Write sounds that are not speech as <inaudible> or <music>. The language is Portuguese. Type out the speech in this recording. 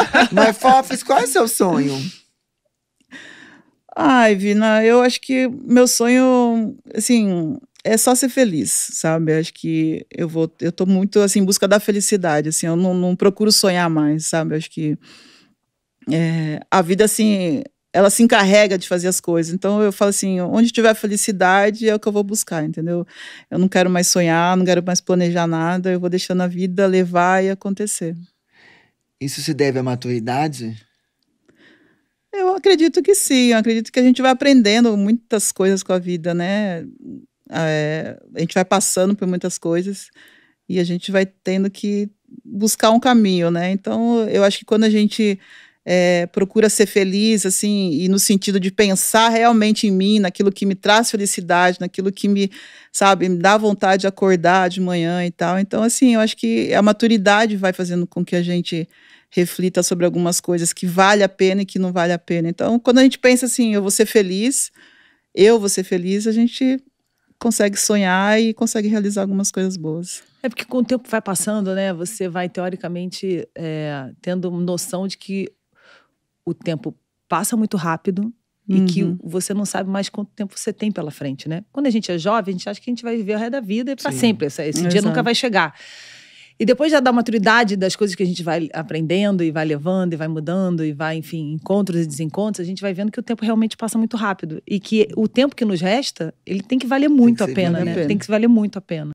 <laughs> Mas, Fofis, qual é o seu sonho? Ai, Vina, eu acho que meu sonho, assim, é só ser feliz, sabe? Acho que eu vou, eu tô muito, assim, em busca da felicidade, assim, eu não, não procuro sonhar mais, sabe? Acho que é, a vida, assim, ela se encarrega de fazer as coisas. Então eu falo assim, onde tiver felicidade é o que eu vou buscar, entendeu? Eu não quero mais sonhar, não quero mais planejar nada, eu vou deixando a vida levar e acontecer. Isso se deve à maturidade? Eu acredito que sim. Eu acredito que a gente vai aprendendo muitas coisas com a vida, né? É, a gente vai passando por muitas coisas e a gente vai tendo que buscar um caminho, né? Então, eu acho que quando a gente é, procura ser feliz, assim, e no sentido de pensar realmente em mim, naquilo que me traz felicidade, naquilo que me, sabe, me dá vontade de acordar de manhã e tal. Então, assim, eu acho que a maturidade vai fazendo com que a gente reflita sobre algumas coisas que vale a pena e que não vale a pena. Então, quando a gente pensa assim, eu vou ser feliz, eu vou ser feliz, a gente consegue sonhar e consegue realizar algumas coisas boas. É porque com o tempo vai passando, né? Você vai teoricamente é, tendo noção de que o tempo passa muito rápido e uhum. que você não sabe mais quanto tempo você tem pela frente, né? Quando a gente é jovem, a gente acha que a gente vai viver o resto da vida para sempre. Esse, esse dia nunca vai chegar. E depois já da maturidade das coisas que a gente vai aprendendo e vai levando e vai mudando e vai, enfim, encontros e desencontros, a gente vai vendo que o tempo realmente passa muito rápido e que o tempo que nos resta, ele tem que valer muito a pena, né? A pena. Tem que valer muito a pena.